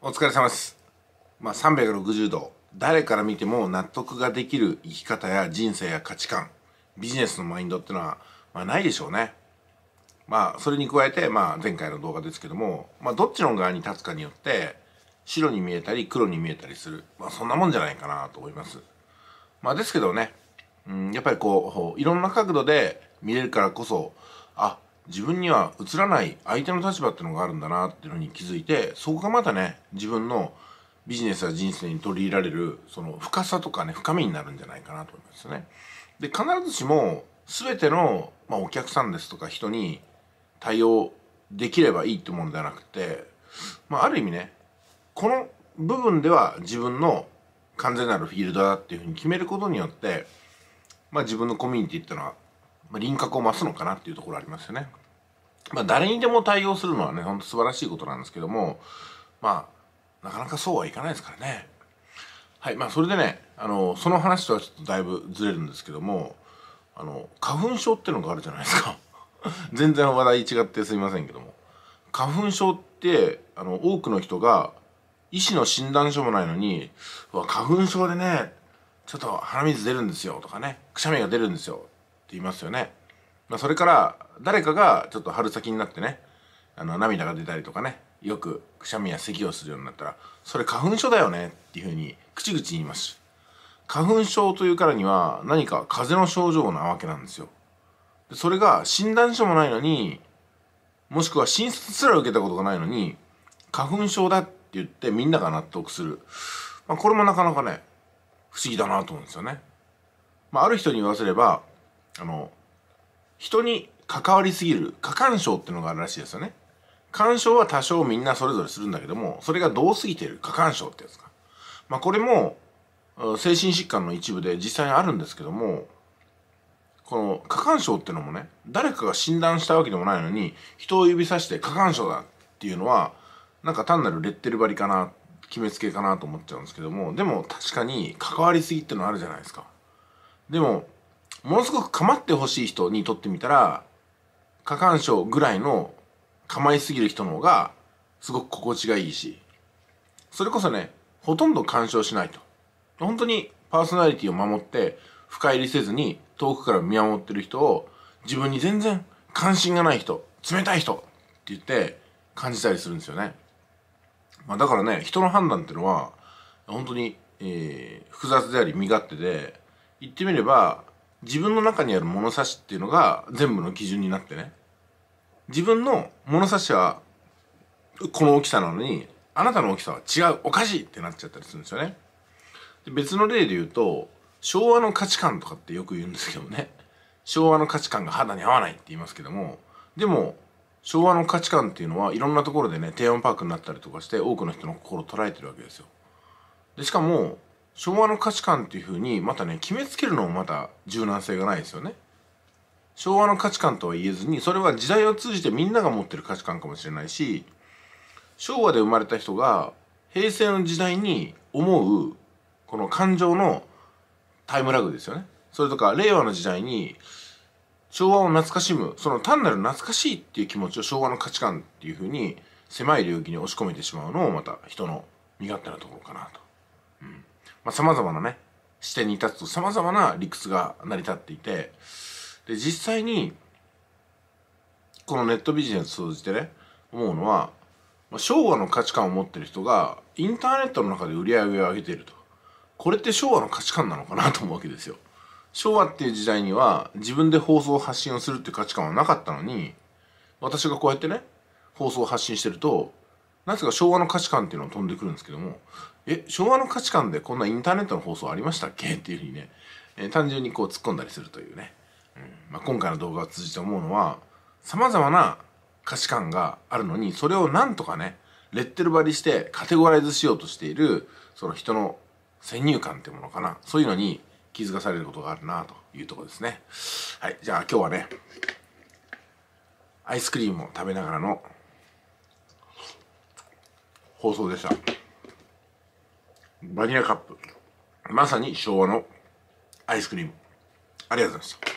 お疲れ様です。まあ、360度、誰から見ても納得ができる生き方や人生や価値観、ビジネスのマインドってのは、まあ、ないでしょうね。まあ、それに加えて、まあ、前回の動画ですけども、まあ、どっちの側に立つかによって、白に見えたり黒に見えたりする。まあ、そんなもんじゃないかなと思います。まあ、ですけどね、うん、やっぱりこう、いろんな角度で見れるからこそ、あ、自分には映らない相手の立場ってのがあるんだなっていうのに気づいてそこがまたね自分のビジネスや人生に取り入れられるその深さとかね深みになるんじゃないかなと思いますね。で必ずしも全ての、まあ、お客さんですとか人に対応できればいいってもんではなくて、まあ、ある意味ねこの部分では自分の完全なるフィールドだっていうふうに決めることによって、まあ、自分のコミュニティっていうのは輪郭を増すのかなっていうところありますよね。まあ、誰にでも対応するのはねほんと素晴らしいことなんですけどもまあなかなかそうはいかないですからねはいまあそれでねあのその話とはちょっとだいぶずれるんですけどもあの花粉症ってのがあるじゃないですか 全然話題違ってすいませんけども花粉症ってあの多くの人が医師の診断書もないのに「わ花粉症でねちょっと鼻水出るんですよ」とかね「くしゃみが出るんですよ」って言いますよね。まそれから誰かがちょっと春先になってねあの涙が出たりとかねよくくしゃみや咳をするようになったらそれ花粉症だよねっていうふうに口々に言います花粉症というからには何か風邪の症状なわけなんですよそれが診断書もないのにもしくは診察すら受けたことがないのに花粉症だって言ってみんなが納得する、まあ、これもなかなかね不思議だなと思うんですよね、まあ、ある人に言わせればあの人に関わりすぎる過干渉ってのがあるらしいですよね干渉は多少みんなそれぞれするんだけどもそれがどう過ぎている過干渉ってやつかまあこれも精神疾患の一部で実際にあるんですけどもこの過干渉ってのもね誰かが診断したわけでもないのに人を指さして過干渉だっていうのはなんか単なるレッテル張りかな決めつけかなと思っちゃうんですけどもでも確かに関わりすぎってのあるじゃないですかでもものすごく構ってほしい人にとってみたら過干渉ぐらいの構いすぎる人の方がすごく心地がいいしそれこそねほとんど干渉しないと本当にパーソナリティを守って深入りせずに遠くから見守ってる人を自分に全然関心がない人冷たい人って言って感じたりするんですよね、まあ、だからね人の判断っていうのは本当に、えー、複雑であり身勝手で言ってみれば自分の中にある物差しっていうのが全部の基準になってね自分の物差しはこの大きさなのにあなたの大きさは違うおかしいってなっちゃったりするんですよね別の例で言うと昭和の価値観とかってよく言うんですけどね昭和の価値観が肌に合わないって言いますけどもでも昭和の価値観っていうのはいろんなところでね低音パークになったりとかして多くの人の心を捉えてるわけですよでしかも昭和の価値観っていうふうにまたね決めつけるのもまた柔軟性がないですよね昭和の価値観とは言えずにそれは時代を通じてみんなが持ってる価値観かもしれないし昭和で生まれた人が平成の時代に思うこの感情のタイムラグですよねそれとか令和の時代に昭和を懐かしむその単なる懐かしいっていう気持ちを昭和の価値観っていうふうに狭い領域に押し込めてしまうのもまた人の身勝手なところかなと。うんまあ、様々なね、視点に立つと様々な理屈が成り立っていて、で、実際に、このネットビジネスを通じてね、思うのは、まあ、昭和の価値観を持ってる人が、インターネットの中で売り上げを上げていると。これって昭和の価値観なのかなと思うわけですよ。昭和っていう時代には、自分で放送発信をするっていう価値観はなかったのに、私がこうやってね、放送を発信してると、なぜか昭和の価値観っていうのは飛んでくるんですけども、え、昭和の価値観でこんなインターネットの放送ありましたっけっていうふうにね、えー、単純にこう突っ込んだりするというね。うんまあ、今回の動画を通じて思うのは、様々な価値観があるのに、それをなんとかね、レッテル貼りしてカテゴライズしようとしている、その人の先入観ってものかな。そういうのに気づかされることがあるなというとこですね。はい。じゃあ今日はね、アイスクリームを食べながらの放送でした。バニラカップ。まさに昭和のアイスクリーム。ありがとうございました。